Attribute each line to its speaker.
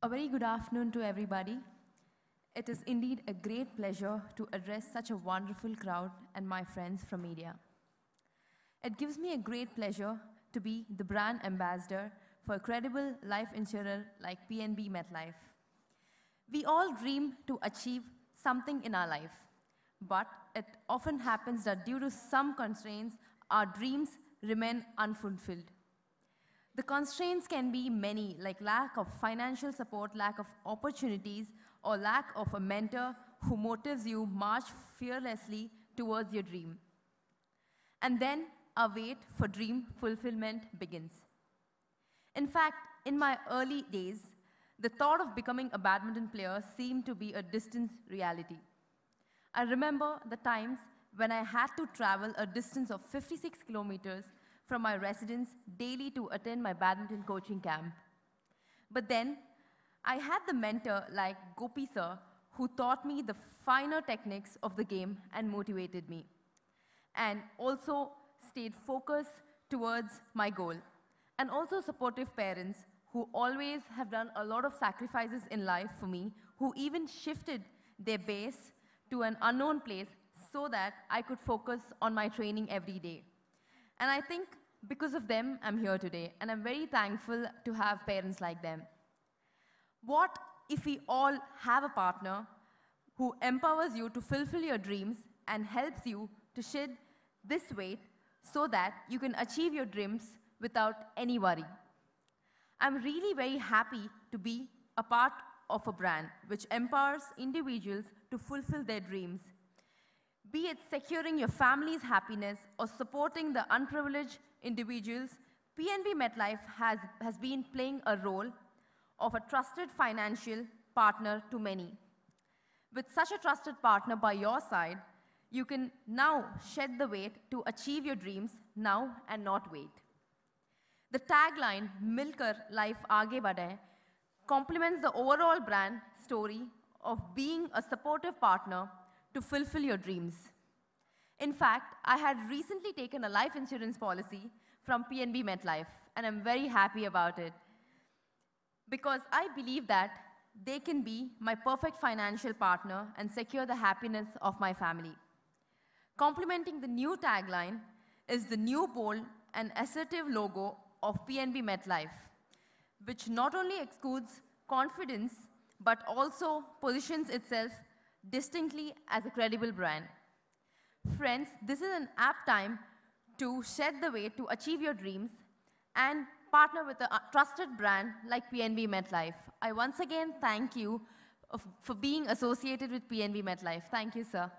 Speaker 1: A very good afternoon to everybody. It is indeed a great pleasure to address such a wonderful crowd and my friends from media. It gives me a great pleasure to be the brand ambassador for a credible life insurer like PNB MetLife. We all dream to achieve something in our life, but it often happens that due to some constraints, our dreams remain unfulfilled. The constraints can be many, like lack of financial support, lack of opportunities, or lack of a mentor who motivates you march fearlessly towards your dream. And then our wait for dream fulfillment begins. In fact, in my early days, the thought of becoming a badminton player seemed to be a distant reality. I remember the times when I had to travel a distance of 56 kilometers from my residence daily to attend my badminton coaching camp. But then, I had the mentor like Gopi sir who taught me the finer techniques of the game and motivated me. And also stayed focused towards my goal. And also supportive parents who always have done a lot of sacrifices in life for me, who even shifted their base to an unknown place so that I could focus on my training every day. And I think because of them, I'm here today, and I'm very thankful to have parents like them. What if we all have a partner who empowers you to fulfill your dreams and helps you to shed this weight so that you can achieve your dreams without any worry. I'm really very happy to be a part of a brand which empowers individuals to fulfill their dreams. Be it securing your family's happiness or supporting the unprivileged individuals, PNB MetLife has, has been playing a role of a trusted financial partner to many. With such a trusted partner by your side, you can now shed the weight to achieve your dreams now and not wait. The tagline, Milkar Life Aage Badhe, complements the overall brand story of being a supportive partner to fulfill your dreams. In fact, I had recently taken a life insurance policy from PNB MetLife, and I'm very happy about it because I believe that they can be my perfect financial partner and secure the happiness of my family. Complementing the new tagline is the new bold and assertive logo of PNB MetLife, which not only exudes confidence but also positions itself distinctly as a credible brand. Friends, this is an apt time to shed the weight to achieve your dreams and partner with a trusted brand like PNB MetLife. I once again thank you for being associated with PNB MetLife. Thank you, sir.